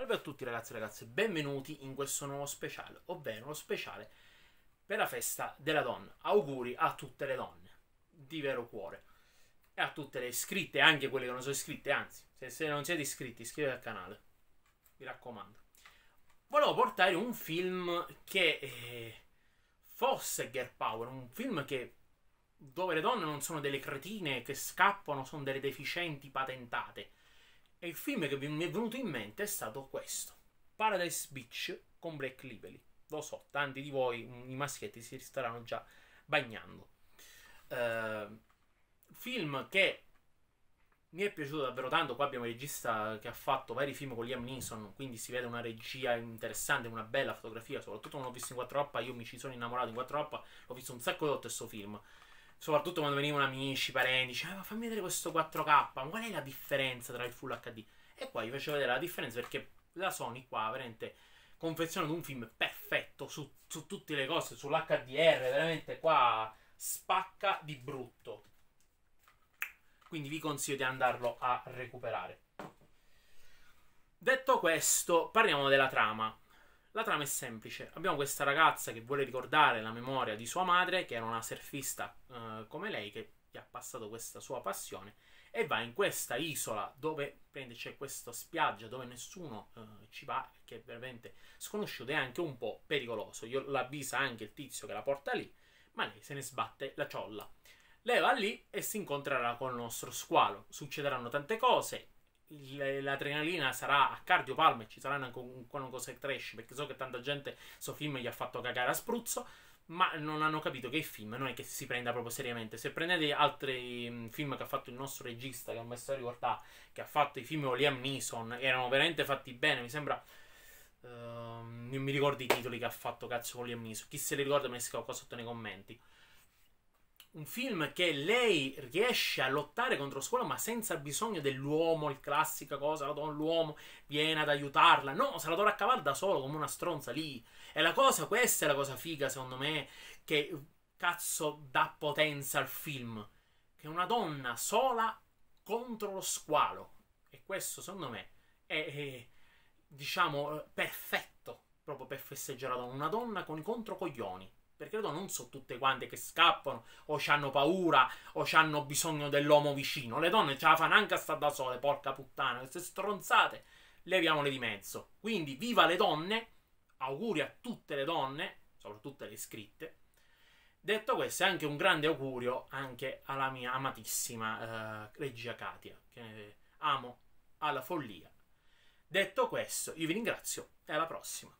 Salve a tutti ragazzi e ragazze, benvenuti in questo nuovo speciale, ovvero lo speciale per la festa della donna. Auguri a tutte le donne, di vero cuore, e a tutte le iscritte, anche quelle che non sono iscritte, anzi, se, se non siete iscritti iscrivetevi al canale, mi raccomando. Volevo portare un film che eh, fosse Girl Power, un film che dove le donne non sono delle cretine che scappano, sono delle deficienti patentate e il film che mi è venuto in mente è stato questo, Paradise Beach con Black Lively. Lo so, tanti di voi, mm, i maschietti, si staranno già bagnando. Uh, film che mi è piaciuto davvero tanto. Qua abbiamo un regista che ha fatto vari film con Liam Neeson, quindi si vede una regia interessante, una bella fotografia. Soprattutto non l'ho visto in 4K, io mi ci sono innamorato in 4K, Ho visto un sacco di volte questo film soprattutto quando venivano amici, parenti, dicevano, ah, ma fammi vedere questo 4K, ma qual è la differenza tra il Full HD? E qua gli facevo vedere la differenza perché la Sony qua veramente confeziona un film perfetto su, su tutte le cose, sull'HDR, veramente qua spacca di brutto. Quindi vi consiglio di andarlo a recuperare. Detto questo, parliamo della trama. La trama è semplice. Abbiamo questa ragazza che vuole ricordare la memoria di sua madre, che era una surfista eh, come lei, che gli ha passato questa sua passione, e va in questa isola dove prende, c'è questa spiaggia dove nessuno eh, ci va, che è veramente sconosciuto e anche un po' pericoloso. Io l'avvisa anche il tizio che la porta lì, ma lei se ne sbatte la ciolla. Lei va lì e si incontrerà con il nostro squalo. Succederanno tante cose, l'adrenalina sarà a cardio palma e ci saranno anche un, un cose trash perché so che tanta gente sto film gli ha fatto cagare a spruzzo ma non hanno capito che il film non è che si prenda proprio seriamente se prendete altri mm, film che ha fatto il nostro regista che ho messo a ricordare che ha fatto i film con Liam Neeson erano veramente fatti bene mi sembra uh, non mi ricordo i titoli che ha fatto cazzo con Liam Neeson chi se li ricorda me mi scrivo qua sotto nei commenti un film che lei riesce a lottare contro scuola ma senza bisogno dell'uomo, il classica cosa, l'uomo viene ad aiutarla, no, se la dovrà cavare da solo come una stronza lì. E la cosa, questa è la cosa figa secondo me, che cazzo dà potenza al film, che una donna sola contro lo squalo. E questo secondo me è, è diciamo, perfetto proprio per festeggiare la donna, una donna con i controcoglioni. Perché le donne non sono tutte quante che scappano, o hanno paura, o hanno bisogno dell'uomo vicino. Le donne ce la fanno anche a stare da sole, porca puttana, queste stronzate, leviamole di mezzo. Quindi, viva le donne, auguri a tutte le donne, soprattutto le iscritte. Detto questo, è anche un grande augurio anche alla mia amatissima eh, regia Katia, che amo alla follia. Detto questo, io vi ringrazio e alla prossima.